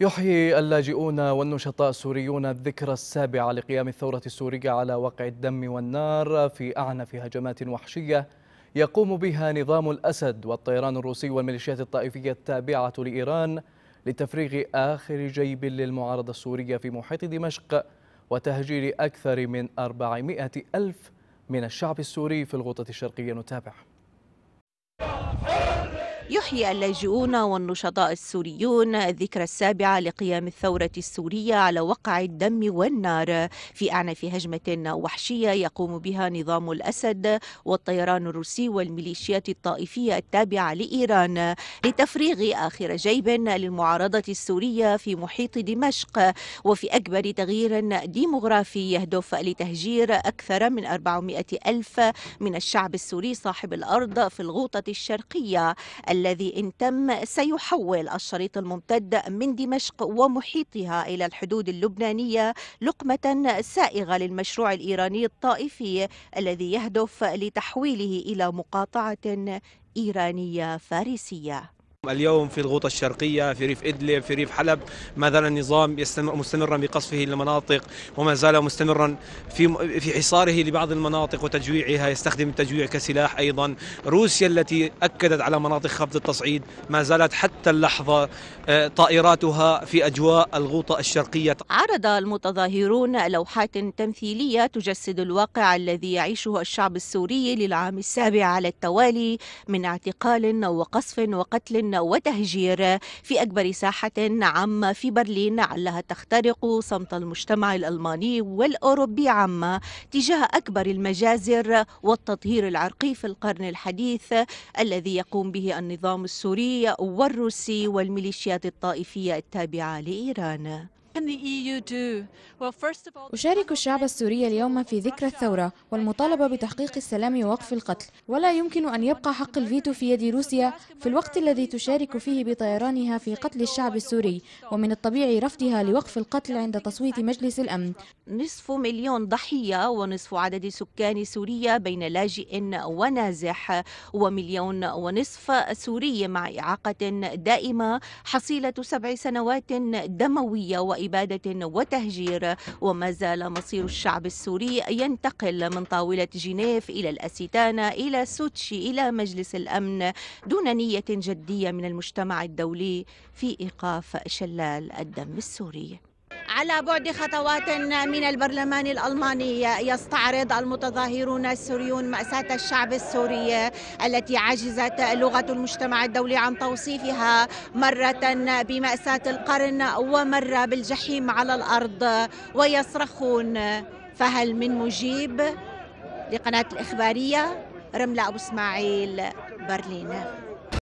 يحيي اللاجئون والنشطاء السوريون الذكرى السابعة لقيام الثورة السورية على وقع الدم والنار في أعنف هجمات وحشية يقوم بها نظام الأسد والطيران الروسي والميليشيات الطائفية التابعة لإيران لتفريغ آخر جيب للمعارضة السورية في محيط دمشق وتهجير أكثر من 400 ألف من الشعب السوري في الغوطة الشرقية نتابع يحيي اللاجئون والنشطاء السوريون الذكرى السابعة لقيام الثورة السورية على وقع الدم والنار في أعنف هجمة وحشية يقوم بها نظام الأسد والطيران الروسي والميليشيات الطائفية التابعة لإيران لتفريغ آخر جيب للمعارضة السورية في محيط دمشق وفي أكبر تغيير ديمغرافي يهدف لتهجير أكثر من 400 ألف من الشعب السوري صاحب الأرض في الغوطة الشرقية الذي إن تم سيحول الشريط الممتد من دمشق ومحيطها إلى الحدود اللبنانية لقمة سائغة للمشروع الإيراني الطائفي الذي يهدف لتحويله إلى مقاطعة إيرانية فارسية اليوم في الغوطة الشرقية في ريف إدلب في ريف حلب ما زال النظام يستمر مستمرا بقصفه للمناطق وما زال مستمرا في في حصاره لبعض المناطق وتجويعها يستخدم التجويع كسلاح أيضا روسيا التي أكدت على مناطق خفض التصعيد ما زالت حتى اللحظة آه، طائراتها في أجواء الغوطة الشرقية عرض المتظاهرون لوحات تمثيلية تجسد الواقع الذي يعيشه الشعب السوري للعام السابع على التوالي من اعتقال وقصف وقتل وتهجير في أكبر ساحة عامة في برلين علها تخترق صمت المجتمع الألماني والأوروبي عامة تجاه أكبر المجازر والتطهير العرقي في القرن الحديث الذي يقوم به النظام السوري والروسي والميليشيات الطائفية التابعة لإيران أشارك الشعب السوري اليوم في ذكرى الثورة والمطالبة بتحقيق السلام ووقف القتل ولا يمكن أن يبقى حق الفيتو في يد روسيا في الوقت الذي تشارك فيه بطيرانها في قتل الشعب السوري ومن الطبيعي رفضها لوقف القتل عند تصويت مجلس الأمن نصف مليون ضحية ونصف عدد سكان سوريا بين لاجئ ونازح ومليون ونصف سوري مع إعاقة دائمة حصيلة سبع سنوات دموية وإلى وإبادة وتهجير وما زال مصير الشعب السوري ينتقل من طاولة جنيف إلى الأسيتانا إلى سوتشي إلى مجلس الأمن دون نية جدية من المجتمع الدولي في إيقاف شلال الدم السوري على بعد خطوات من البرلمان الألماني يستعرض المتظاهرون السوريون مأساة الشعب السوري التي عجزت لغة المجتمع الدولي عن توصيفها مرة بمأساة القرن ومرة بالجحيم على الأرض ويصرخون فهل من مجيب لقناة الإخبارية رملة أبو إسماعيل برلين